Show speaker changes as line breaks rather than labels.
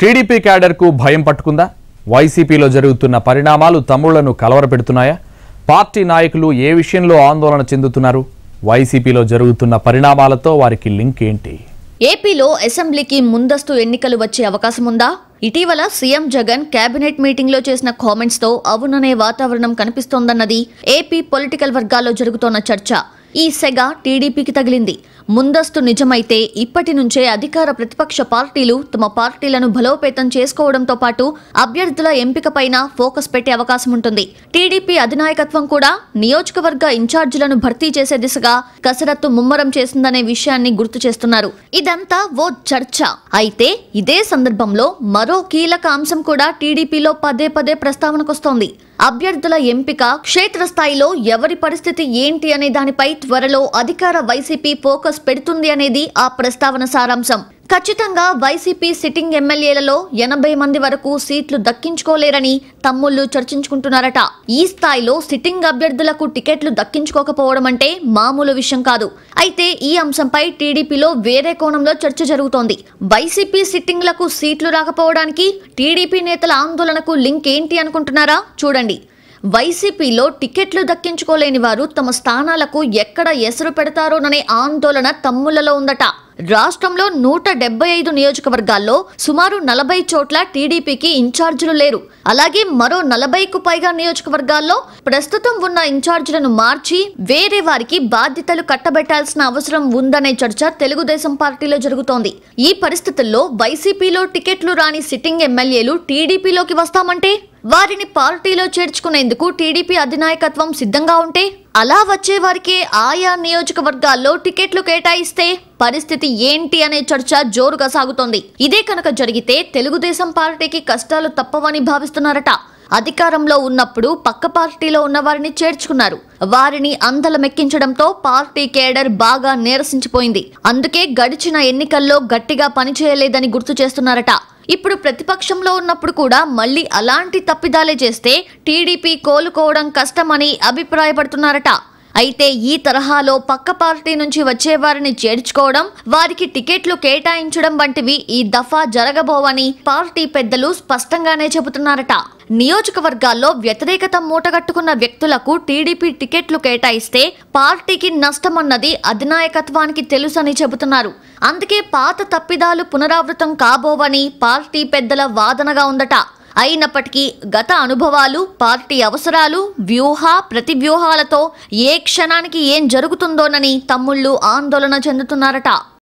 TDP క్యాడర్కు భయం పట్టుకుందా వైసీపీలో జరుగుతున్న పరిణామాలు తమ్ముళ్లను కలవరపెడుతున్నాయా పార్టీ నాయకులు ఏ విషయంలో ఆందోళన చెందుతున్నారు వైసీపీలో జరుగుతున్న పరిణామాలతో వారికి లింక్ ఏంటి ఏపీలో అసెంబ్లీకి ముందస్తు ఎన్నికలు వచ్చే అవకాశం ఉందా ఇటీవల సీఎం జగన్ కేబినెట్ మీటింగ్లో చేసిన కామెంట్స్తో అవుననే వాతావరణం కనిపిస్తోందన్నది ఏపీ పొలిటికల్ వర్గాల్లో జరుగుతోన్న చర్చ ఈ సెగ టీడీపీకి తగిలింది ముందస్తు నిజమైతే ఇప్పటి నుంచే అధికార ప్రతిపక్ష పార్టీలు తమ పార్టీలను బలోపేతం చేసుకోవడంతో పాటు అభ్యర్థుల ఎంపికపైన ఫోకస్ పెట్టే అవకాశం ఉంటుంది టీడీపీ అధినాయకత్వం కూడా నియోజకవర్గ ఇన్ఛార్జీలను భర్తీ చేసే దిశగా కసరత్తు ముమ్మరం చేసిందనే విషయాన్ని గుర్తు చేస్తున్నారు ఇదంతా ఓ చర్చ అయితే ఇదే సందర్భంలో మరో కీలక అంశం కూడా టీడీపీలో పదే పదే ప్రస్తావనకొస్తోంది అభ్యర్థుల ఎంపిక క్షేత్రస్థాయిలో ఎవరి పరిస్థితి ఏంటి అనే దానిపై త్వరలో అధికార వైసీపీ ఫోకస్ పెడుతుంది అనేది ఆ ప్రస్తావన సారాంశం ఖచ్చితంగా వైసీపీ సిట్టింగ్ ఎమ్మెల్యేలలో ఎనభై మంది వరకు సీట్లు దక్కించుకోలేరని తమ్ముళ్లు చర్చించుకుంటున్నారట ఈ స్థాయిలో సిట్టింగ్ అభ్యర్థులకు టికెట్లు దక్కించుకోకపోవడం అంటే మామూలు విషయం కాదు అయితే ఈ అంశంపై టీడీపీలో వేరే కోణంలో చర్చ జరుగుతోంది వైసీపీ సిట్టింగ్లకు సీట్లు రాకపోవడానికి టీడీపీ నేతల ఆందోళనకు లింక్ ఏంటి అనుకుంటున్నారా చూడండి వైసీపీలో టికెట్లు దక్కించుకోలేని వారు తమ స్థానాలకు ఎక్కడ ఎసరు పెడతారోననే ఆందోళన తమ్ముళ్లలో ఉందట రాష్ట్రంలో నూట డెబ్బై ఐదు నియోజకవర్గాల్లో సుమారు నలభై చోట్ల టీడీపీకి ఇన్ఛార్జీలు లేరు అలాగే మరో నలభైకు పైగా నియోజకవర్గాల్లో ప్రస్తుతం ఉన్న ఇన్ఛార్జీలను మార్చి వేరే వారికి బాధ్యతలు కట్టబెట్టాల్సిన అవసరం ఉందనే చర్చ తెలుగుదేశం పార్టీలో జరుగుతోంది ఈ పరిస్థితుల్లో వైసీపీలో టికెట్లు రాని సిట్టింగ్ ఎమ్మెల్యేలు టీడీపీలోకి వస్తామంటే వారిని పార్టీలో చేర్చుకునేందుకు టీడీపీ అధినాయకత్వం సిద్ధంగా ఉంటే అలా వచ్చే వారికి ఆయా నియోజకవర్గాల్లో టికెట్లు కేటాయిస్తే పరిస్థితి ఏంటి అనే చర్చ జోరుగా సాగుతోంది ఇదే కనుక జరిగితే తెలుగుదేశం పార్టీకి కష్టాలు తప్పవని భావిస్తున్నారట అధికారంలో ఉన్నప్పుడు పక్క పార్టీలో ఉన్న వారిని చేర్చుకున్నారు వారిని అందల మెక్కించడంతో పార్టీ కేడర్ బాగా నీరసించిపోయింది అందుకే గడిచిన ఎన్నికల్లో గట్టిగా పనిచేయలేదని గుర్తు చేస్తున్నారట ఇప్పుడు ప్రతిపక్షంలో ఉన్నప్పుడు కూడా మళ్ళీ అలాంటి తప్పిదాలే చేస్తే టీడీపీ కోలుకోవడం కష్టమని అభిప్రాయపడుతున్నారట అయితే ఈ తరహాలో పక్క పార్టీ నుంచి వచ్చేవారిని చేర్చుకోవడం వారికి టికెట్లు కేటాయించడం వంటివి ఈ దఫా జరగబోవని పార్టీ పెద్దలు స్పష్టంగానే చెబుతున్నారట నియోజకవర్గాల్లో వ్యతిరేకత మూటగట్టుకున్న వ్యక్తులకు టీడీపీ టికెట్లు కేటాయిస్తే పార్టీకి నష్టమన్నది అధినాయకత్వానికి తెలుసని చెబుతున్నారు అందుకే పాత తప్పిదాలు పునరావృతం కాబోవని పార్టీ పెద్దల వాదనగా ఉందట అయినప్పటికీ గత అనుభవాలు పార్టీ అవసరాలు వ్యూహ ప్రతి వ్యూహాలతో ఏ క్షణానికి ఏం జరుగుతుందోనని తమ్ముళ్ళు ఆందోళన చెందుతున్నారట